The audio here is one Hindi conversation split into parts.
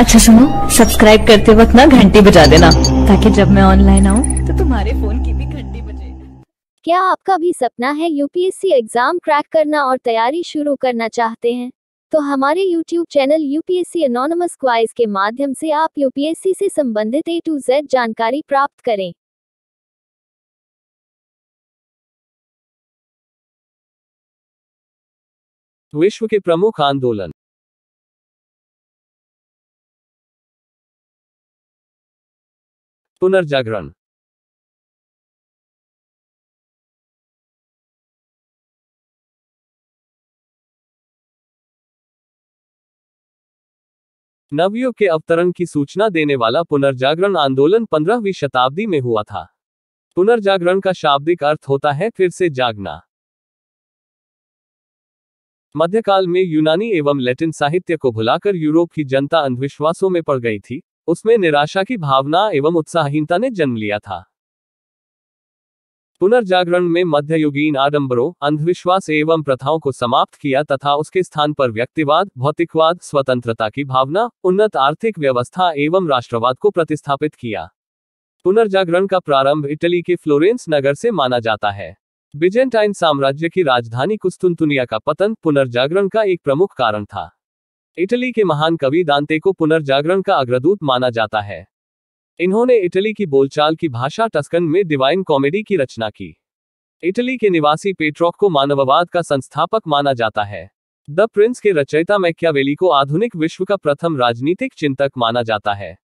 अच्छा सुनो सब्सक्राइब करते वक्त ना घंटी बजा देना ताकि जब मैं ऑनलाइन आऊँ तो तुम्हारे फोन की भी घंटी बजे क्या आपका भी सपना है यूपीएससी एग्जाम क्रैक करना और तैयारी शुरू करना चाहते हैं तो हमारे YouTube channel UPSC anonymous quiz के माध्यम से आप यूपीएससी से संबंधित ए टू जेड जानकारी प्राप्त करें विश्व के प्रमुख आंदोलन पुनर्जागरण नवयुग के अवतरण की सूचना देने वाला पुनर्जागरण आंदोलन 15वीं शताब्दी में हुआ था पुनर्जागरण का शाब्दिक अर्थ होता है फिर से जागना मध्यकाल में यूनानी एवं लैटिन साहित्य को भुलाकर यूरोप की जनता अंधविश्वासों में पड़ गई थी उसमें निराशा की भावना एवं उत्साहहीनता ने जन्म लिया था पुनर्जागरण में मध्ययुगीन आडंबरों अंधविश्वास एवं प्रथाओं को समाप्त किया तथा उसके स्थान पर व्यक्तिवाद भौतिकवाद स्वतंत्रता की भावना उन्नत आर्थिक व्यवस्था एवं राष्ट्रवाद को प्रतिस्थापित किया पुनर्जागरण का प्रारंभ इटली के फ्लोरेंस नगर से माना जाता है बिजेंटाइन साम्राज्य की राजधानी कुस्तुनतुनिया का पतन पुनर्जागरण का एक प्रमुख कारण था इटली के महान कवि दांते को पुनर्जागरण का अग्रदूत माना जाता है इन्होंने इटली की बोलचाल की भाषा टस्कन में डिवाइन कॉमेडी की रचना की इटली के निवासी पेट्रॉक को मानववाद का संस्थापक माना जाता है द प्रिंस के रचयिता मैक्यावेली को आधुनिक विश्व का प्रथम राजनीतिक चिंतक माना जाता है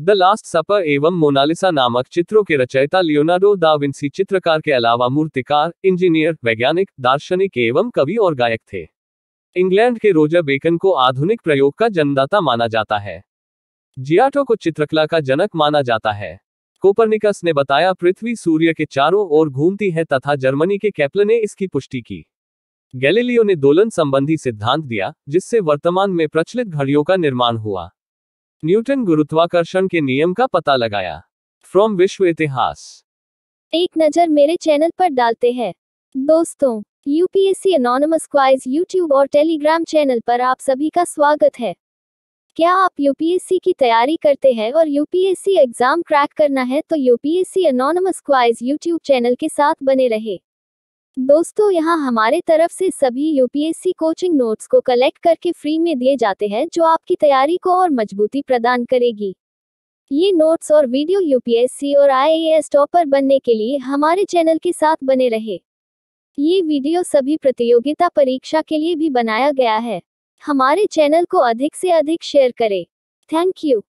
द लास्ट सपर एवं मोनालिसा नामक चित्रों के रचयिता लियोनार्डो दा विंसी चित्रकार के अलावा मूर्तिकार इंजीनियर वैज्ञानिक दार्शनिक एवं कवि और गायक थे इंग्लैंड के रोजर बेकन को आधुनिक प्रयोग का जन्मदाता माना जाता है जियाटो को चित्रकला का जनक माना जाता है कोपरनिकस ने बताया पृथ्वी सूर्य के चारों ओर घूमती है तथा जर्मनी के कैप्ल ने इसकी पुष्टि की गैलीलियो ने दोलन संबंधी सिद्धांत दिया जिससे वर्तमान में प्रचलित घड़ियों का निर्माण हुआ न्यूटन गुरुत्वाकर्षण के नियम का पता लगाया फ्रॉम विश्व इतिहास एक नजर मेरे चैनल पर डालते हैं दोस्तों यूपीएससी अनोनमस क्वाइज यूट्यूब और टेलीग्राम चैनल पर आप सभी का स्वागत है क्या आप यूपीएससी की तैयारी करते हैं और यूपीएससी एग्जाम क्रैक करना है तो UPSC anonymous quiz YouTube channel के साथ बने रहे दोस्तों यहाँ हमारे तरफ से सभी यूपीएससी कोचिंग नोट्स को कलेक्ट करके फ्री में दिए जाते हैं जो आपकी तैयारी को और मजबूती प्रदान करेगी ये नोट्स और वीडियो यूपीएससी और आई टॉपर बनने के लिए हमारे चैनल के साथ बने रहे ये वीडियो सभी प्रतियोगिता परीक्षा के लिए भी बनाया गया है हमारे चैनल को अधिक से अधिक शेयर करें थैंक यू